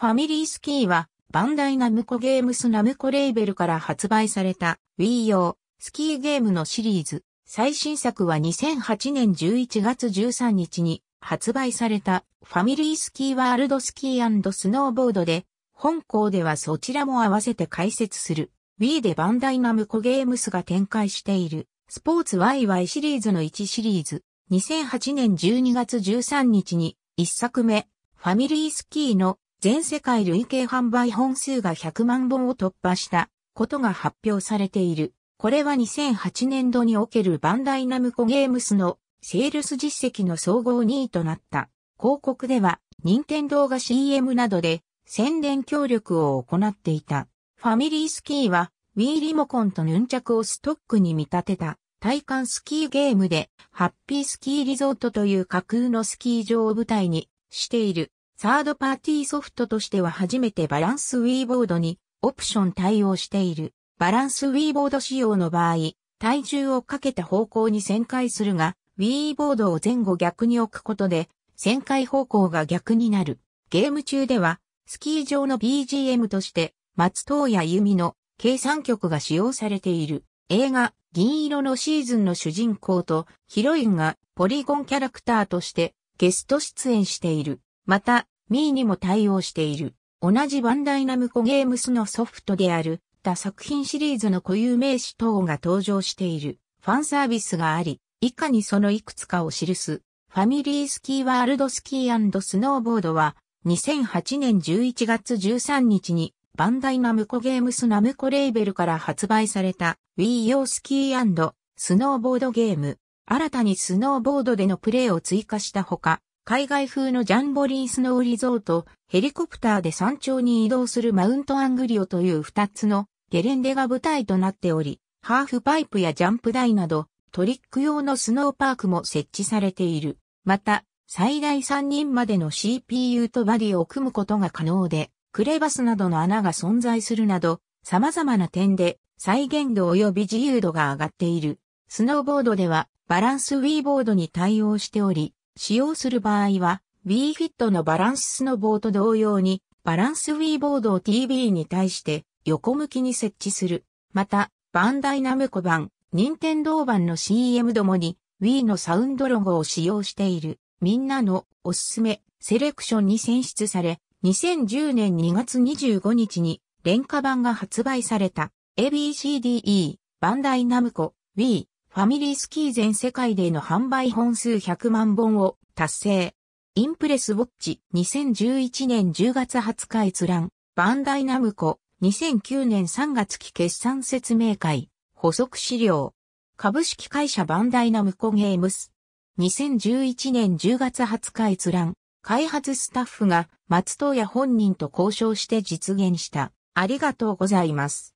ファミリースキーは、バンダイナムコゲームスナムコレーベルから発売された Wii 用スキーゲームのシリーズ。最新作は2008年11月13日に発売されたファミリースキーワールドスキースノーボードで、本校ではそちらも合わせて解説する。Wii でバンダイナムコゲームスが展開しているスポーツワイワイシリーズの1シリーズ。2008年12月13日に1作目、ファミリースキーの全世界累計販売本数が100万本を突破したことが発表されている。これは2008年度におけるバンダイナムコゲームスのセールス実績の総合2位となった。広告では、任天堂が CM などで宣伝協力を行っていた。ファミリースキーは、Wii リモコンとヌンチャクをストックに見立てた体感スキーゲームで、ハッピースキーリゾートという架空のスキー場を舞台にしている。サードパーティーソフトとしては初めてバランスウィーボードにオプション対応している。バランスウィーボード仕様の場合、体重をかけた方向に旋回するが、ウィーボードを前後逆に置くことで、旋回方向が逆になる。ゲーム中では、スキー場の BGM として、松藤や弓の計算曲が使用されている。映画、銀色のシーズンの主人公とヒロインがポリゴンキャラクターとしてゲスト出演している。また、ミーにも対応している。同じバンダイナムコゲームスのソフトである、他作品シリーズの固有名詞等が登場している。ファンサービスがあり、以下にそのいくつかを記す。ファミリースキーワールドスキースノーボードは、2008年11月13日に、バンダイナムコゲームスナムコレーベルから発売された、Wii 用スキースノーボードゲーム。新たにスノーボードでのプレイを追加したほか、海外風のジャンボリースノーリゾート、ヘリコプターで山頂に移動するマウントアングリオという2つのゲレンデが舞台となっており、ハーフパイプやジャンプ台などトリック用のスノーパークも設置されている。また、最大3人までの CPU とバディを組むことが可能で、クレバスなどの穴が存在するなど、様々な点で再現度及び自由度が上がっている。スノーボードではバランスウィーボードに対応しており、使用する場合は、w i f i t のバランススの棒と同様に、バランスウィーボードを TB に対して横向きに設置する。また、バンダイナムコ版、任天堂版の CM どもに Wii のサウンドロゴを使用している。みんなのおすすめセレクションに選出され、2010年2月25日に廉価版が発売された ABCDE バンダイナムコ Wii ファミリースキー全世界での販売本数100万本を達成。インプレスウォッチ2011年10月20日閲覧。バンダイナムコ2009年3月期決算説明会。補足資料。株式会社バンダイナムコゲームス。2011年10月20日閲覧。開発スタッフが松任谷本人と交渉して実現した。ありがとうございます。